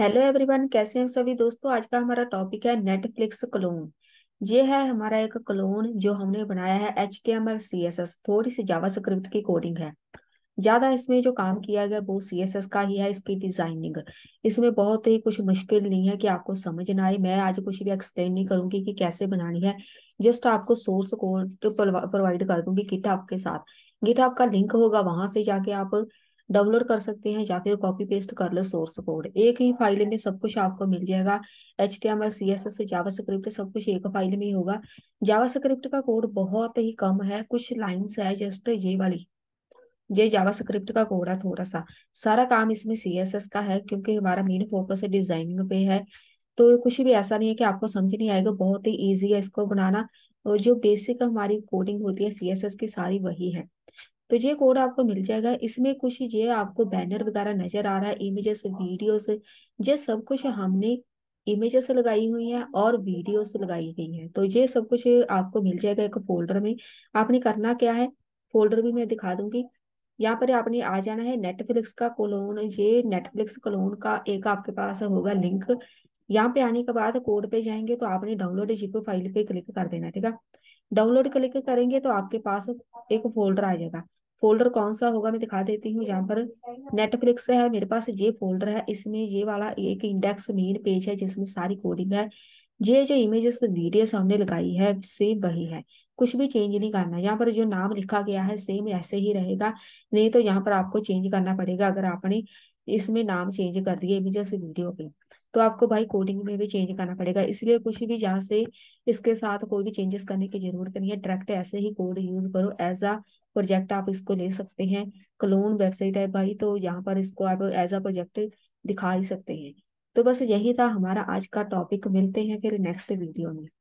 hello everyone कैसे हैं सभी दोस्तों आज का हमारा टॉपिक है नेटफ्लिक्स क्लोन ये है हमारा एक क्लोन जो हमने बनाया है H T M L C S S थोड़ी सी जावा स्क्रिप्ट की कोडिंग है ज्यादा इसमें जो काम किया गया वो सी एस एस का ही है इसकी डिजाइनिंग इसमें बहुत ही कुछ मुश्किल नहीं है कि आपको समझ ना आए मैं आज कुछ भी एक्सप्लेन नहीं करूंगी कि कैसे बनानी है जस्ट आपको सोर्स कोड प्रोवाइड कर दूंगी गिटहब के साथ गिटहब का लिंक होगा वहां से जाके आप डाउनलोड कर सकते हैं या फिर कॉपी पेस्ट कर लो सोर्स कोड एक ही फाइल में सब कुछ आपको मिल जाएगा H T M S C S S JavaScript सब कुछ एक फाइल में ही होगा जावा स्क्रिप्ट का कोड बहुत ही कम है कुछ लाइन्स है जस्ट ये वाली ये जावा स्क्रिप्ट का कोड है थोड़ा सा सारा काम इसमें सी एस एस का है क्योंकि हमारा मेन फोकस डिजाइनिंग पे है तो कुछ भी ऐसा नहीं है कि आपको समझ नहीं आएगा बहुत ही ईजी है इसको बनाना और जो बेसिक हमारी कोडिंग होती है सी एस एस की सारी वही है तो ये कोड आपको मिल जाएगा इसमें कुछ ये आपको बैनर वगैरह नजर आ रहा है इमेजेस वीडियोस ये सब कुछ हमने इमेजेस लगाई हुई है और वीडियोस लगाई हुई है तो ये सब कुछ आपको मिल जाएगा एक फोल्डर में आपने करना क्या है फोल्डर भी मैं दिखा दूंगी यहाँ पर आपने आ जाना है नेटफ्लिक्स का कोलोन ये नेटफ्लिक्स कोलोन का एक आपके पास होगा लिंक यहाँ पे आने के बाद कोड पे जाएंगे तो आपने डाउनलोड जिप फाइल पे क्लिक कर देना ठीक है डाउनलोड क्लिक करेंगे तो आपके पास एक फोल्डर आ जाएगा फोल्डर कौन सा होगा मैं दिखा देती हूँ यहाँ पर नेटफ्लिक्स है मेरे पास ये फोल्डर है इसमें ये वाला एक इंडेक्स मेन पेज है जिसमें सारी कोडिंग है ये जो इमेजेस वीडियो हमने लगाई है सेम वही है कुछ भी चेंज नहीं करना यहाँ पर जो नाम लिखा गया है सेम ऐसे ही रहेगा नहीं तो यहाँ पर आपको चेंज करना पड़ेगा अगर आपने इसमें नाम चेंज कर दिए इमेजेस वीडियो के तो आपको भाई कोडिंग में भी चेंज करना पड़ेगा इसलिए कुछ भी जहाँ से इसके साथ कोई भी चेंजेस करने की जरूरत नहीं है डायरेक्ट ऐसे ही कोड यूज करो एज आ प्रोजेक्ट आप इसको ले सकते हैं क्लोन वेबसाइट है भाई तो यहाँ पर इसको आप एज आ प्रोजेक्ट दिखा ही सकते हैं तो बस यही था हमारा आज का टॉपिक मिलते हैं फिर नेक्स्ट वीडियो में